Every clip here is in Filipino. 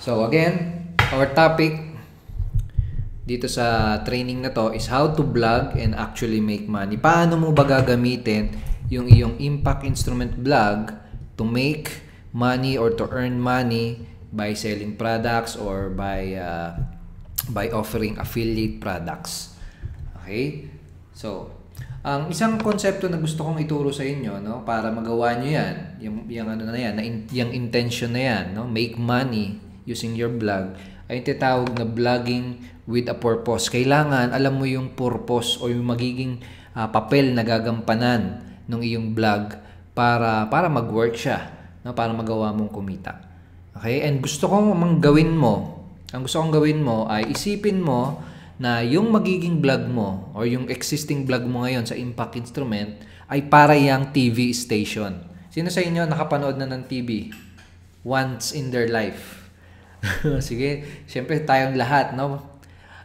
So again, our topic dito sa training na to is how to vlog and actually make money. Paano mo ba gagamitin yung iyong impact instrument vlog to make money or to earn money by selling products or by uh, by offering affiliate products. Okay? So, ang isang konsepto na gusto kong ituro sa inyo no para magawa niyo 'yan, yung yung ano na 'yan, na in, yung intention na 'yan, no, make money using your blog ay tinatawag na blogging with a purpose. Kailangan alam mo yung purpose o yung magiging uh, papel na gagampanan ng iyong blog para para mag-work siya, no? para magawa mong kumita. Okay? And gusto kong mang gawin mo, ang gusto kong gawin mo ay isipin mo na yung magiging blog mo or yung existing blog mo ngayon sa Impact Instrument ay para yung TV station. Sino sa inyo nakapanood na ng TV once in their life? Sige, syempre tayong lahat, no?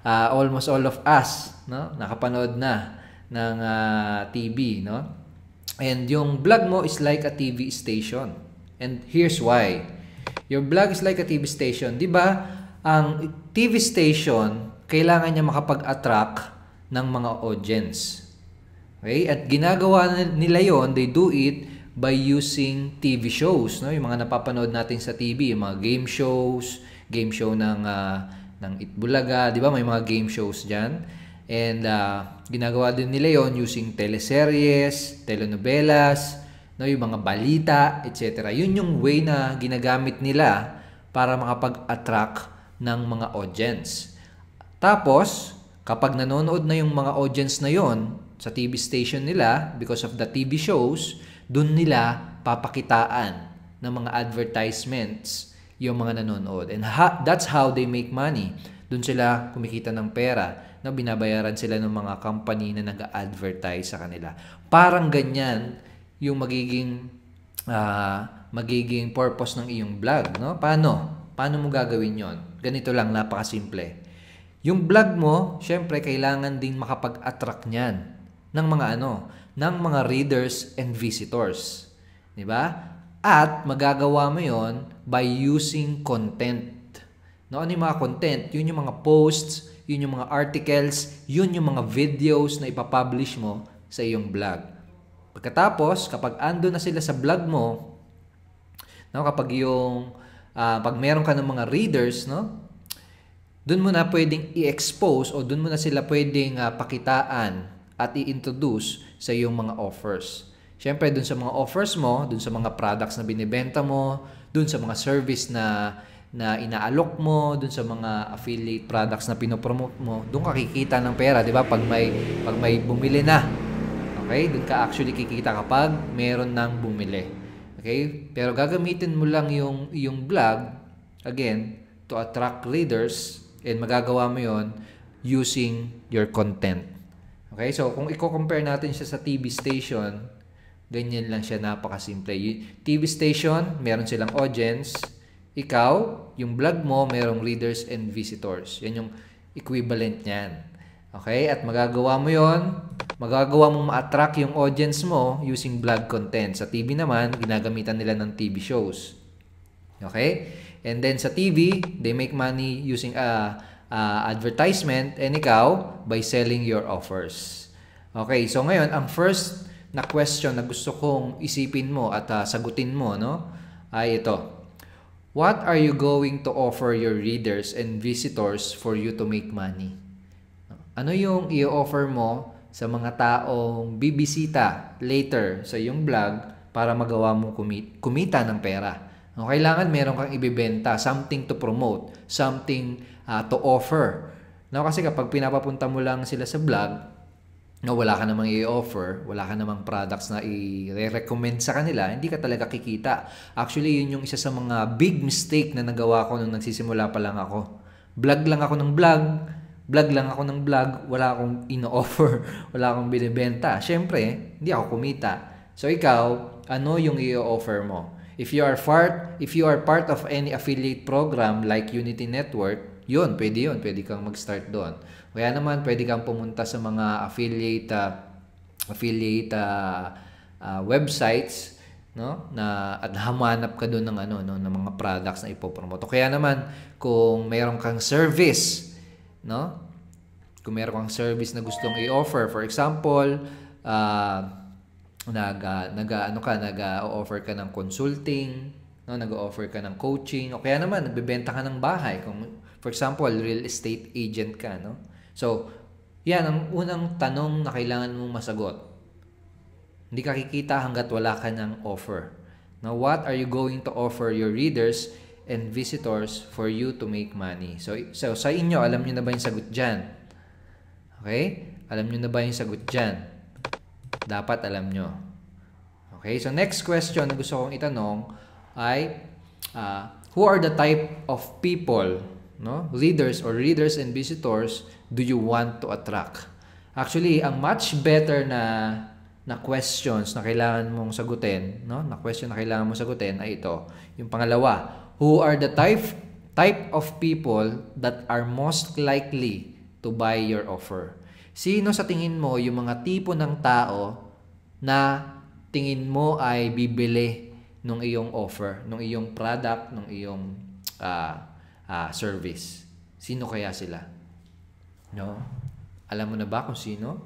Uh, almost all of us, no? Nakapanood na ng uh, ah, TV, no? And yung vlog mo is like a TV station. And here's why. Your vlog is like a TV station. 'Di ba? Ang TV station kailangan niya makapag-attract ng mga audience. Okay? At ginagawa nila 'yon, they do it by using TV shows, no? Yung mga napapanood natin sa TV, yung mga game shows, game show ng uh, ng Itbulaga, 'di ba? May mga game shows diyan. And uh, ginagawa din nila 'yon using teleseries, telenovelas, no, yung mga balita, etc. 'Yun yung way na ginagamit nila para makapag-attract ng mga audience. Tapos, kapag nanonood na yung mga audience na 'yon sa TV station nila because of the TV shows, doon nila papakitaan ng mga advertisements yung mga nanonood. And ha- that's how they make money. Doon sila kumikita ng pera na binabayaran sila ng mga company na nag-advertise sa kanila. Parang ganyan yung magiging uh, magiging purpose ng iyong vlog, no? Paano? Paano mo gagawin 'yon? Ganito lang napakasimple. Yung vlog mo, syempre kailangan ding makapag-attract niyan ng mga ano, ng mga readers and visitors. 'Di ba? At magagawa mo 'yon by using content. No, ano yung mga content? Yun yung mga posts, yun yung mga articles, yun yung mga videos na ipapublish mo sa iyong blog. Pagkatapos, kapag ando na sila sa blog mo, no, kapag yung uh, pag meron ka ng mga readers, no, doon mo na pwedeng i-expose o doon mo na sila pwedeng uh, pakitaan at i-introduce sa iyong mga offers. Siyempre, dun sa mga offers mo, dun sa mga products na binibenta mo, dun sa mga service na na inaalok mo, dun sa mga affiliate products na pinopromote mo, dun ka kikita ng pera, di ba? Pag may, pag may bumili na. Okay? Dun ka actually kikita kapag meron nang bumili. Okay? Pero gagamitin mo lang yung, yung blog, again, to attract readers, and magagawa mo yon using your content. Okay, so kung i-compare natin siya sa TV station, ganyan lang siya napakasimple. TV station, meron silang audience. Ikaw, yung vlog mo, merong readers and visitors. Yan yung equivalent niyan. Okay, at magagawa mo yon magagawa mong ma-attract yung audience mo using vlog content. Sa TV naman, ginagamitan nila ng TV shows. Okay? And then sa TV, they make money using uh, uh, advertisement and ikaw by selling your offers. Okay, so ngayon ang first na question na gusto kong isipin mo at uh, sagutin mo no ay ito. What are you going to offer your readers and visitors for you to make money? Ano yung i-offer mo sa mga taong bibisita later sa iyong blog para magawa mo kumita ng pera? No, kailangan meron kang ibebenta, something to promote, something uh, to offer. No, kasi kapag pinapapunta mo lang sila sa vlog, na no, wala ka namang i-offer, wala ka namang products na i-recommend sa kanila, hindi ka talaga kikita. Actually, yun yung isa sa mga big mistake na nagawa ko nung nagsisimula pa lang ako. Vlog lang ako ng vlog, vlog lang ako ng vlog, wala akong ino-offer, wala akong binibenta. Siyempre, hindi ako kumita. So ikaw, ano yung i-offer mo? If you are part, if you are part of any affiliate program like Unity Network, yun, pwede yun. Pwede kang mag-start doon. Kaya naman, pwede kang pumunta sa mga affiliate uh, affiliate uh, uh, websites no na at hamanap ka doon ng ano no ng mga products na ipopromote. Kaya naman kung mayroon kang service no kung mayroon kang service na gustong i-offer for example uh, nag uh, nag uh, ano ka nag-offer ah, ka ng consulting no nag-offer ka ng coaching o kaya naman nagbebenta ka ng bahay kung for example real estate agent ka no so yan ang unang tanong na kailangan mong masagot hindi ka kikita hangga't wala ka ng offer now what are you going to offer your readers and visitors for you to make money so so sa inyo alam niyo na ba yung sagot diyan okay alam niyo na ba yung sagot diyan dapat alam nyo. Okay, so next question na gusto kong itanong ay uh, who are the type of people, no? leaders or readers and visitors do you want to attract? Actually, ang much better na na questions na kailangan mong sagutin, no? Na question na kailangan mong sagutin ay ito. Yung pangalawa, who are the type type of people that are most likely to buy your offer? Sino sa tingin mo yung mga tipo ng tao na tingin mo ay bibili nung iyong offer, nung iyong product, nung iyong uh, uh, service? Sino kaya sila? No? Alam mo na ba kung sino?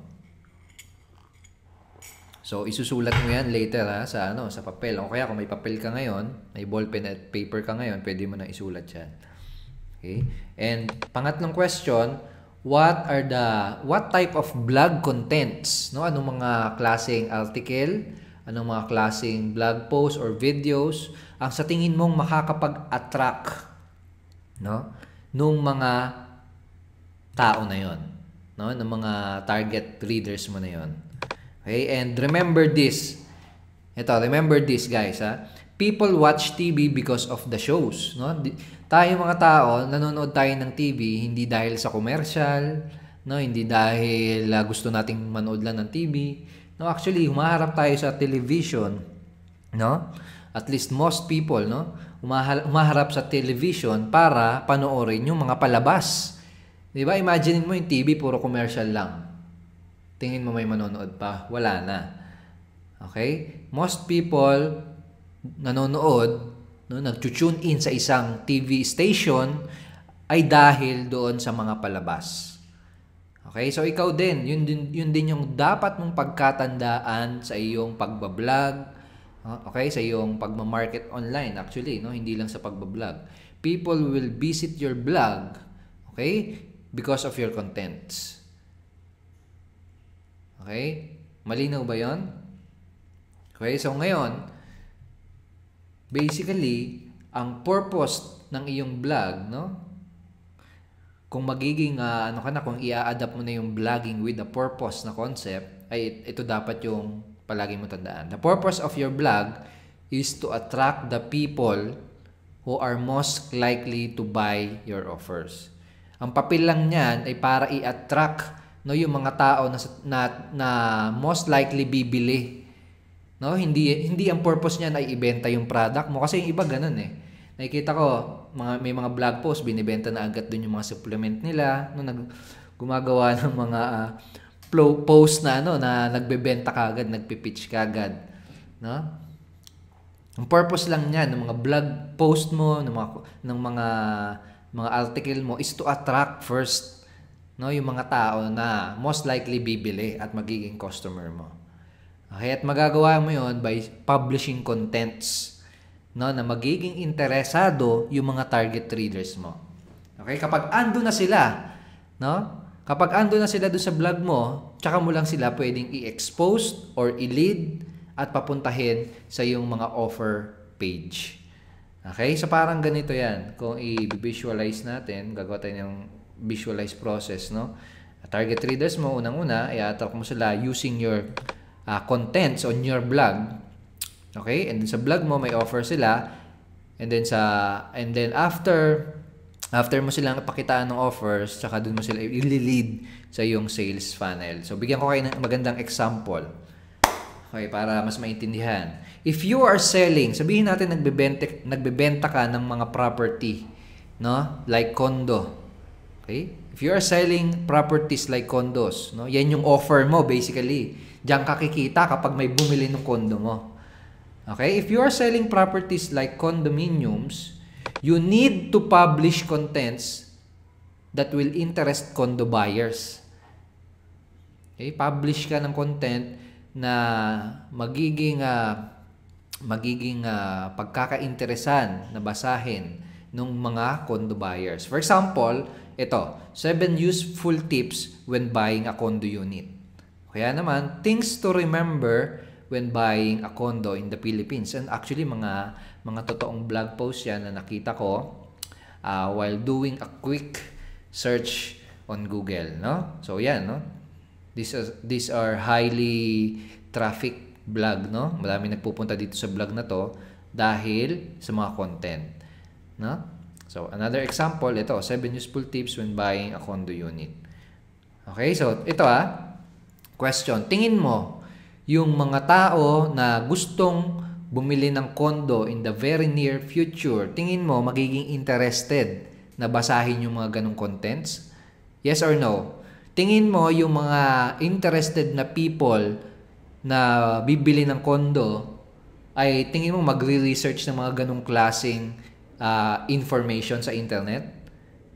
So isusulat mo 'yan later ha sa ano, sa papel. O kaya kung may papel ka ngayon, may ballpen at paper ka ngayon, pwede mo na isulat 'yan. Okay? And pangatlong question, what are the what type of blog contents no anong mga klaseng article anong mga klaseng blog posts or videos ang sa tingin mong makakapag-attract no nung mga tao na yon no ng mga target readers mo na yon okay and remember this ito remember this guys ha people watch TV because of the shows no tayo mga tao, nanonood tayo ng TV hindi dahil sa commercial, no, hindi dahil uh, gusto nating manood lang ng TV. No, actually, humaharap tayo sa television, no? At least most people, no? umaharap sa television para panoorin yung mga palabas. 'Di ba? Imagine mo yung TV puro commercial lang. Tingin mo may manonood pa? Wala na. Okay? Most people nanonood no, nag-tune in sa isang TV station ay dahil doon sa mga palabas. Okay? So ikaw din, yun din, yun din yung dapat mong pagkatandaan sa iyong pagbablog, okay? Sa iyong pagmamarket online actually, no? Hindi lang sa pagbablog. People will visit your blog, okay? Because of your contents. Okay? Malinaw ba 'yon? Okay, so ngayon, Basically, ang purpose ng iyong blog no? Kung magiging uh, ano ka na kung i-adapt mo na yung vlogging with a purpose na concept, ay ito dapat yung palagi mo tandaan. The purpose of your blog is to attract the people who are most likely to buy your offers. Ang papel lang niyan ay para i-attract no yung mga tao na, na, na most likely bibili No, hindi hindi ang purpose niya na ibenta yung product mo kasi yung iba ganun eh. Nakikita ko mga may mga blog post binebenta na agad doon yung mga supplement nila, no nag gumagawa ng mga uh, ah, flow post na ano na nagbebenta kagad, nagpi-pitch kagad, no? Ang purpose lang niya ng mga blog post mo, ng mga ng mga mga article mo is to attract first no yung mga tao na most likely bibili at magiging customer mo. Okay, at magagawa mo yon by publishing contents no, na magiging interesado yung mga target readers mo. Okay, kapag ando na sila, no, kapag ando na sila doon sa blog mo, tsaka mo lang sila pwedeng i-expose or i-lead at papuntahin sa yung mga offer page. Okay, so parang ganito yan. Kung i-visualize natin, gagawa tayo ng visualize process, no? Target readers mo, unang-una, i-attract mo sila using your uh, contents on your blog. Okay? And then sa blog mo may offer sila and then sa and then after after mo silang pakitaan ng offers, saka doon mo sila i-lead sa yung sales funnel. So, bigyan ko kayo ng magandang example. Okay, para mas maintindihan. If you are selling, sabihin natin nagbebenta, nagbebenta ka ng mga property, no? Like condo. Okay? If you are selling properties like condos, no? Yan yung offer mo basically. Diyan kakikita kapag may bumili ng kondo mo. Okay? If you are selling properties like condominiums, you need to publish contents that will interest condo buyers. Okay? Publish ka ng content na magiging uh, magiging uh, pagkakainteresan na basahin ng mga condo buyers. For example, ito, 7 useful tips when buying a condo unit. Kaya naman, things to remember when buying a condo in the Philippines. And actually, mga, mga totoong blog post yan na nakita ko uh, while doing a quick search on Google. No? So, yan. No? These, are, these are highly traffic blog. No? Marami nagpupunta dito sa blog na to dahil sa mga content. No? So, another example, ito, 7 useful tips when buying a condo unit. Okay, so ito ah, Question, tingin mo, yung mga tao na gustong bumili ng kondo in the very near future, tingin mo magiging interested na basahin yung mga ganong contents? Yes or no? Tingin mo yung mga interested na people na bibili ng kondo ay tingin mo magre-research ng mga ganong klasing uh, ah, information sa internet?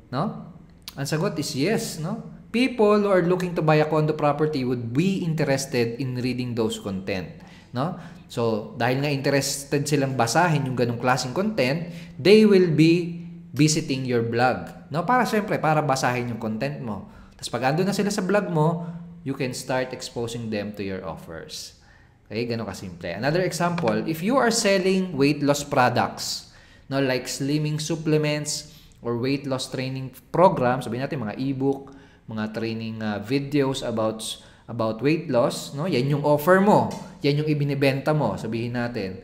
No? Ang sagot is yes, no? people who are looking to buy a condo property would be interested in reading those content. No? So, dahil nga interested silang basahin yung ganong klaseng content, they will be visiting your blog. No? Para syempre, para basahin yung content mo. Tapos pag ando na sila sa blog mo, you can start exposing them to your offers. Okay, ganun kasimple. Another example, if you are selling weight loss products, no, like slimming supplements or weight loss training programs, sabihin natin mga e-book, mga training uh, videos about about weight loss, no? Yan yung offer mo. Yan yung ibinebenta mo, sabihin natin.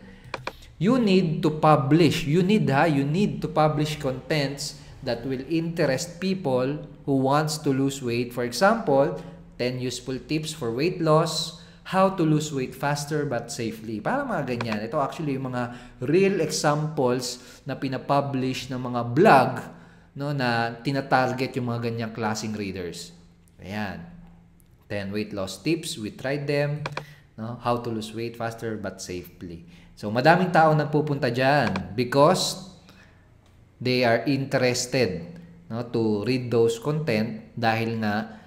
You need to publish. You need ha, you need to publish contents that will interest people who wants to lose weight. For example, 10 useful tips for weight loss, how to lose weight faster but safely. Para mga ganyan. Ito actually yung mga real examples na pinapublish ng mga blog no, na tinatarget yung mga ganyang klaseng readers. Ayan. 10 weight loss tips. We tried them. No? How to lose weight faster but safely. So, madaming tao nagpupunta diyan because they are interested no, to read those content dahil nga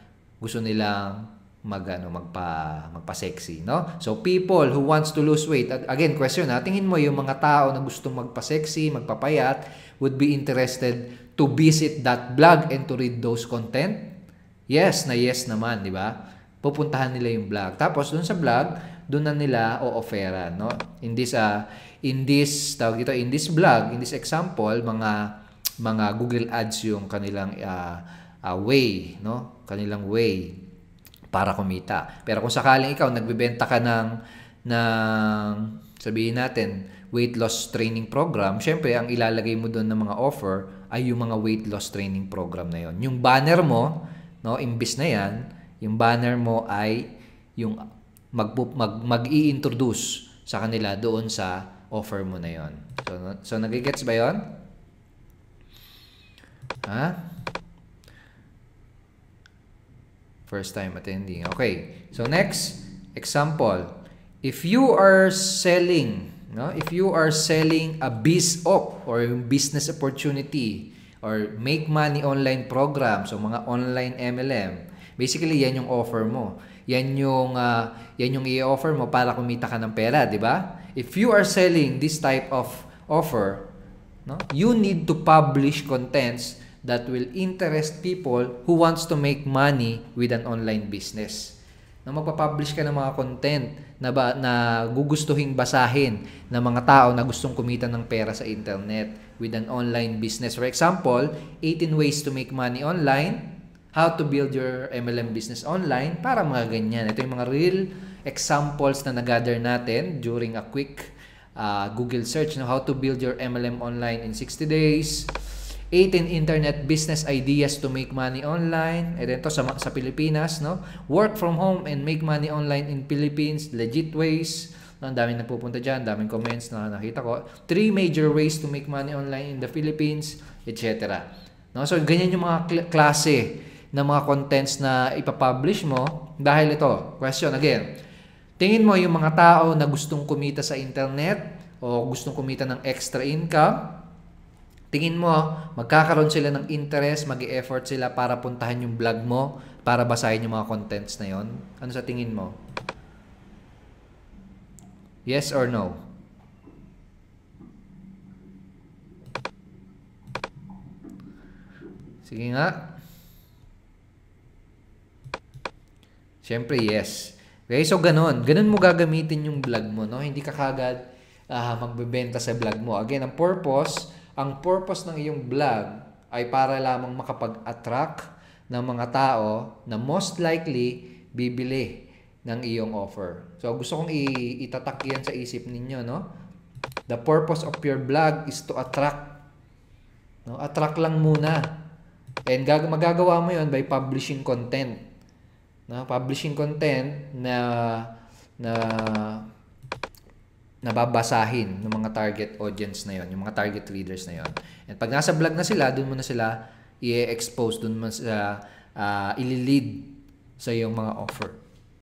gusto nilang mag ano magpa magpa-sexy, no? So people who wants to lose weight, again question na, tingin mo yung mga tao na gustong magpa-sexy, magpapayat would be interested to visit that blog and to read those content? Yes na yes naman, di ba? Pupuntahan nila yung blog. Tapos dun sa blog, dun na nila o-offera, no? In this uh, in this tawag dito, in this blog, in this example, mga mga Google Ads yung kanilang uh, uh, way, no? Kanilang way para kumita. Pero kung sakaling ikaw nagbebenta ka ng ng sabihin natin weight loss training program, syempre ang ilalagay mo doon ng mga offer ay yung mga weight loss training program na yon. Yung banner mo, no, imbis na yan, yung banner mo ay yung mag mag, mag introduce sa kanila doon sa offer mo na yon. So, so nagigets ba yon? Ha? First time attending. Okay. So next example. If you are selling, no? If you are selling a biz op or business opportunity or make money online program, so mga online MLM. Basically, yan yung offer mo. Yan yung uh, yan yung i-offer mo para kumita ka ng pera, di ba? If you are selling this type of offer, no? You need to publish contents that will interest people who wants to make money with an online business. Na magpapublish ka ng mga content na, ba, na gugustuhin basahin ng mga tao na gustong kumita ng pera sa internet with an online business. For example, 18 ways to make money online, how to build your MLM business online, para mga ganyan. Ito yung mga real examples na nagather natin during a quick uh, Google search, no? how to build your MLM online in 60 days, 18 internet business ideas to make money online. And eh, then sa, sa Pilipinas, no? Work from home and make money online in Philippines, legit ways. No, ang daming nagpupunta dyan, daming comments na nakita ko. Three major ways to make money online in the Philippines, etc. No? So, ganyan yung mga kl- klase ng mga contents na ipapublish mo dahil ito, question again, tingin mo yung mga tao na gustong kumita sa internet o gustong kumita ng extra income, Tingin mo, magkakaroon sila ng interest, mag effort sila para puntahan yung vlog mo, para basahin yung mga contents na yon. Ano sa tingin mo? Yes or no? Sige nga. Siyempre, yes. Okay, so ganun. Ganun mo gagamitin yung vlog mo, no? Hindi ka kagad uh, magbebenta sa vlog mo. Again, ang purpose ang purpose ng iyong blog ay para lamang makapag-attract ng mga tao na most likely bibili ng iyong offer. So gusto kong itatak yan sa isip ninyo, no? The purpose of your blog is to attract. No? Attract lang muna. And gag magagawa mo 'yon by publishing content. No? Publishing content na na nababasahin ng mga target audience na yon, yung mga target readers na yon. At pag nasa blog na sila, doon mo na sila i-expose, doon mo sa uh, ah, ililid sa iyong mga offer.